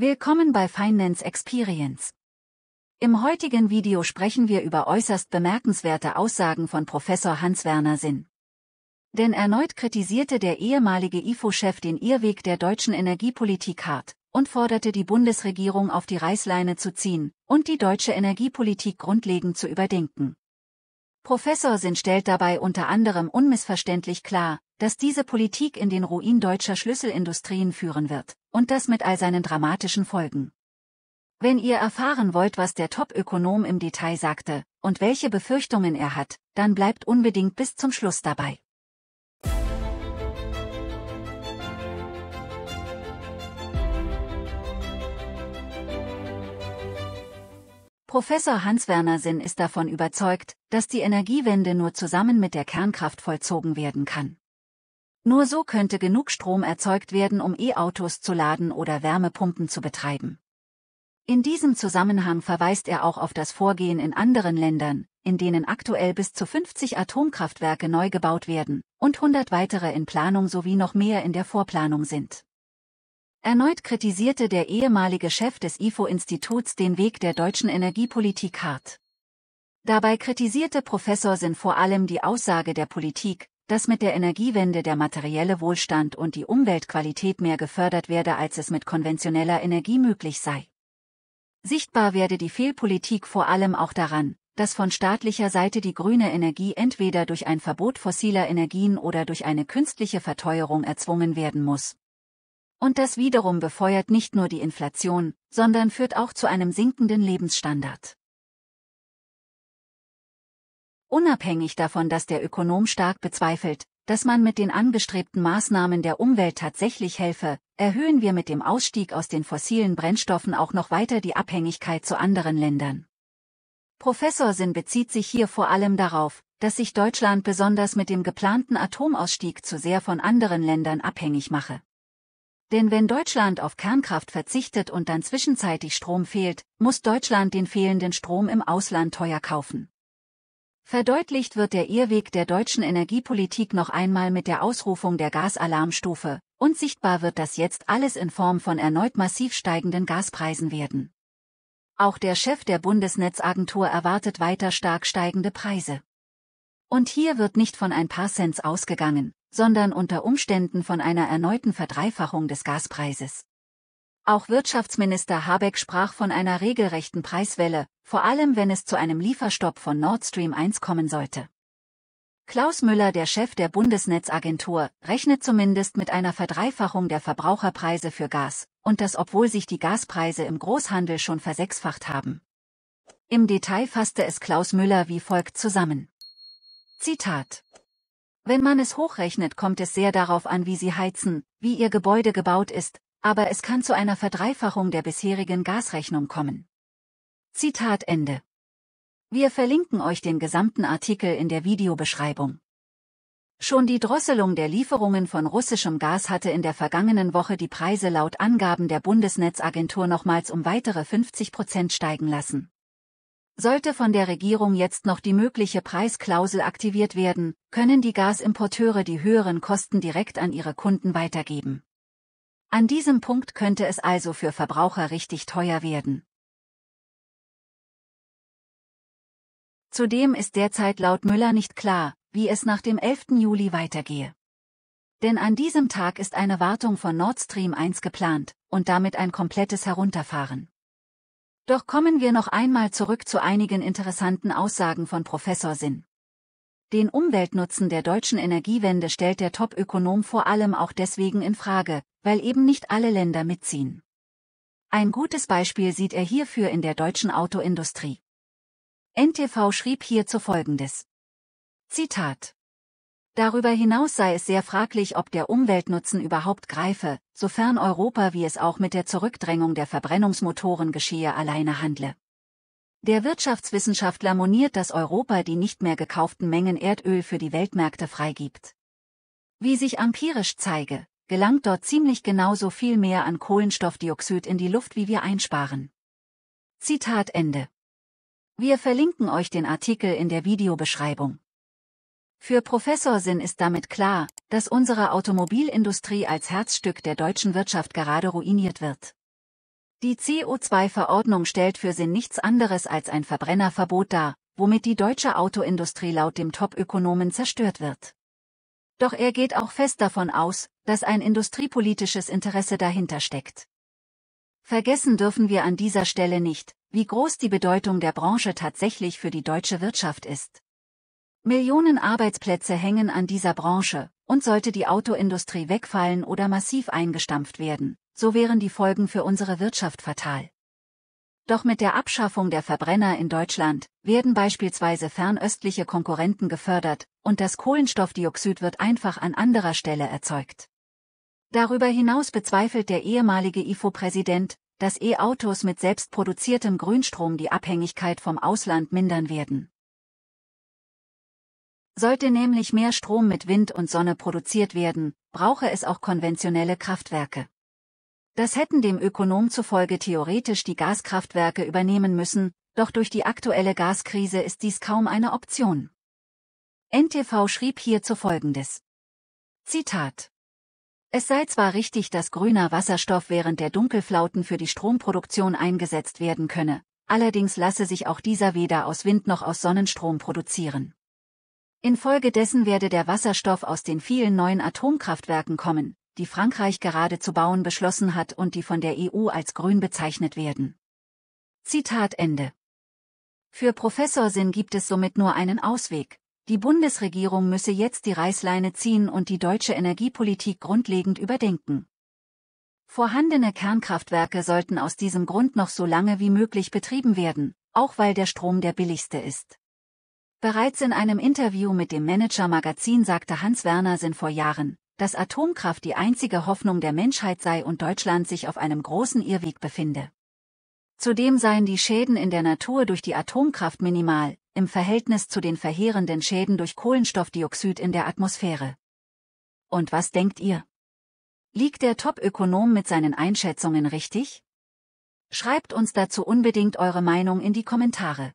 Willkommen bei Finance Experience. Im heutigen Video sprechen wir über äußerst bemerkenswerte Aussagen von Professor Hans-Werner Sinn. Denn erneut kritisierte der ehemalige IFO-Chef den Irrweg der deutschen Energiepolitik hart und forderte die Bundesregierung auf die Reißleine zu ziehen und die deutsche Energiepolitik grundlegend zu überdenken. Professor Sinn stellt dabei unter anderem unmissverständlich klar, dass diese Politik in den Ruin deutscher Schlüsselindustrien führen wird, und das mit all seinen dramatischen Folgen. Wenn ihr erfahren wollt, was der Top-Ökonom im Detail sagte, und welche Befürchtungen er hat, dann bleibt unbedingt bis zum Schluss dabei. Professor Hans-Werner Sinn ist davon überzeugt, dass die Energiewende nur zusammen mit der Kernkraft vollzogen werden kann. Nur so könnte genug Strom erzeugt werden, um E-Autos zu laden oder Wärmepumpen zu betreiben. In diesem Zusammenhang verweist er auch auf das Vorgehen in anderen Ländern, in denen aktuell bis zu 50 Atomkraftwerke neu gebaut werden und 100 weitere in Planung sowie noch mehr in der Vorplanung sind. Erneut kritisierte der ehemalige Chef des IFO-Instituts den Weg der deutschen Energiepolitik hart. Dabei kritisierte Professor Sinn vor allem die Aussage der Politik, dass mit der Energiewende der materielle Wohlstand und die Umweltqualität mehr gefördert werde, als es mit konventioneller Energie möglich sei. Sichtbar werde die Fehlpolitik vor allem auch daran, dass von staatlicher Seite die grüne Energie entweder durch ein Verbot fossiler Energien oder durch eine künstliche Verteuerung erzwungen werden muss. Und das wiederum befeuert nicht nur die Inflation, sondern führt auch zu einem sinkenden Lebensstandard unabhängig davon, dass der Ökonom stark bezweifelt, dass man mit den angestrebten Maßnahmen der Umwelt tatsächlich helfe, erhöhen wir mit dem Ausstieg aus den fossilen Brennstoffen auch noch weiter die Abhängigkeit zu anderen Ländern. Professor Sinn bezieht sich hier vor allem darauf, dass sich Deutschland besonders mit dem geplanten Atomausstieg zu sehr von anderen Ländern abhängig mache. Denn wenn Deutschland auf Kernkraft verzichtet und dann zwischenzeitig Strom fehlt, muss Deutschland den fehlenden Strom im Ausland teuer kaufen. Verdeutlicht wird der Irrweg der deutschen Energiepolitik noch einmal mit der Ausrufung der Gasalarmstufe, und sichtbar wird, das jetzt alles in Form von erneut massiv steigenden Gaspreisen werden. Auch der Chef der Bundesnetzagentur erwartet weiter stark steigende Preise. Und hier wird nicht von ein paar Cents ausgegangen, sondern unter Umständen von einer erneuten Verdreifachung des Gaspreises. Auch Wirtschaftsminister Habeck sprach von einer regelrechten Preiswelle, vor allem wenn es zu einem Lieferstopp von Nord Stream 1 kommen sollte. Klaus Müller, der Chef der Bundesnetzagentur, rechnet zumindest mit einer Verdreifachung der Verbraucherpreise für Gas, und das obwohl sich die Gaspreise im Großhandel schon versechsfacht haben. Im Detail fasste es Klaus Müller wie folgt zusammen. Zitat. Wenn man es hochrechnet, kommt es sehr darauf an, wie Sie heizen, wie Ihr Gebäude gebaut ist, aber es kann zu einer Verdreifachung der bisherigen Gasrechnung kommen. Zitat Ende. Wir verlinken euch den gesamten Artikel in der Videobeschreibung. Schon die Drosselung der Lieferungen von russischem Gas hatte in der vergangenen Woche die Preise laut Angaben der Bundesnetzagentur nochmals um weitere 50 Prozent steigen lassen. Sollte von der Regierung jetzt noch die mögliche Preisklausel aktiviert werden, können die Gasimporteure die höheren Kosten direkt an ihre Kunden weitergeben. An diesem Punkt könnte es also für Verbraucher richtig teuer werden. Zudem ist derzeit laut Müller nicht klar, wie es nach dem 11. Juli weitergehe. Denn an diesem Tag ist eine Wartung von Nord Stream 1 geplant und damit ein komplettes Herunterfahren. Doch kommen wir noch einmal zurück zu einigen interessanten Aussagen von Professor Sinn. Den Umweltnutzen der deutschen Energiewende stellt der Top-Ökonom vor allem auch deswegen in Frage, weil eben nicht alle Länder mitziehen. Ein gutes Beispiel sieht er hierfür in der deutschen Autoindustrie. NTV schrieb hierzu folgendes. Zitat. Darüber hinaus sei es sehr fraglich, ob der Umweltnutzen überhaupt greife, sofern Europa, wie es auch mit der Zurückdrängung der Verbrennungsmotoren geschehe, alleine handle. Der Wirtschaftswissenschaftler moniert, dass Europa die nicht mehr gekauften Mengen Erdöl für die Weltmärkte freigibt. Wie sich empirisch zeige, gelangt dort ziemlich genauso viel mehr an Kohlenstoffdioxid in die Luft, wie wir einsparen. Zitat Ende. Wir verlinken euch den Artikel in der Videobeschreibung. Für Professor Sinn ist damit klar, dass unsere Automobilindustrie als Herzstück der deutschen Wirtschaft gerade ruiniert wird. Die CO2-Verordnung stellt für Sinn nichts anderes als ein Verbrennerverbot dar, womit die deutsche Autoindustrie laut dem Top-Ökonomen zerstört wird. Doch er geht auch fest davon aus, dass ein industriepolitisches Interesse dahinter steckt. Vergessen dürfen wir an dieser Stelle nicht, wie groß die Bedeutung der Branche tatsächlich für die deutsche Wirtschaft ist. Millionen Arbeitsplätze hängen an dieser Branche, und sollte die Autoindustrie wegfallen oder massiv eingestampft werden, so wären die Folgen für unsere Wirtschaft fatal. Doch mit der Abschaffung der Verbrenner in Deutschland werden beispielsweise fernöstliche Konkurrenten gefördert und das Kohlenstoffdioxid wird einfach an anderer Stelle erzeugt. Darüber hinaus bezweifelt der ehemalige IFO-Präsident, dass E-Autos mit selbstproduziertem Grünstrom die Abhängigkeit vom Ausland mindern werden. Sollte nämlich mehr Strom mit Wind und Sonne produziert werden, brauche es auch konventionelle Kraftwerke. Das hätten dem Ökonom zufolge theoretisch die Gaskraftwerke übernehmen müssen, doch durch die aktuelle Gaskrise ist dies kaum eine Option. NTV schrieb hierzu folgendes. Zitat. Es sei zwar richtig, dass grüner Wasserstoff während der Dunkelflauten für die Stromproduktion eingesetzt werden könne, allerdings lasse sich auch dieser weder aus Wind noch aus Sonnenstrom produzieren. Infolgedessen werde der Wasserstoff aus den vielen neuen Atomkraftwerken kommen, die Frankreich gerade zu bauen beschlossen hat und die von der EU als grün bezeichnet werden. Zitat Ende. Für Professor Sinn gibt es somit nur einen Ausweg. Die Bundesregierung müsse jetzt die Reißleine ziehen und die deutsche Energiepolitik grundlegend überdenken. Vorhandene Kernkraftwerke sollten aus diesem Grund noch so lange wie möglich betrieben werden, auch weil der Strom der billigste ist. Bereits in einem Interview mit dem Manager Magazin sagte Hans Werner Sinn vor Jahren, dass Atomkraft die einzige Hoffnung der Menschheit sei und Deutschland sich auf einem großen Irrweg befinde. Zudem seien die Schäden in der Natur durch die Atomkraft minimal, im Verhältnis zu den verheerenden Schäden durch Kohlenstoffdioxid in der Atmosphäre. Und was denkt ihr? Liegt der Top-Ökonom mit seinen Einschätzungen richtig? Schreibt uns dazu unbedingt eure Meinung in die Kommentare.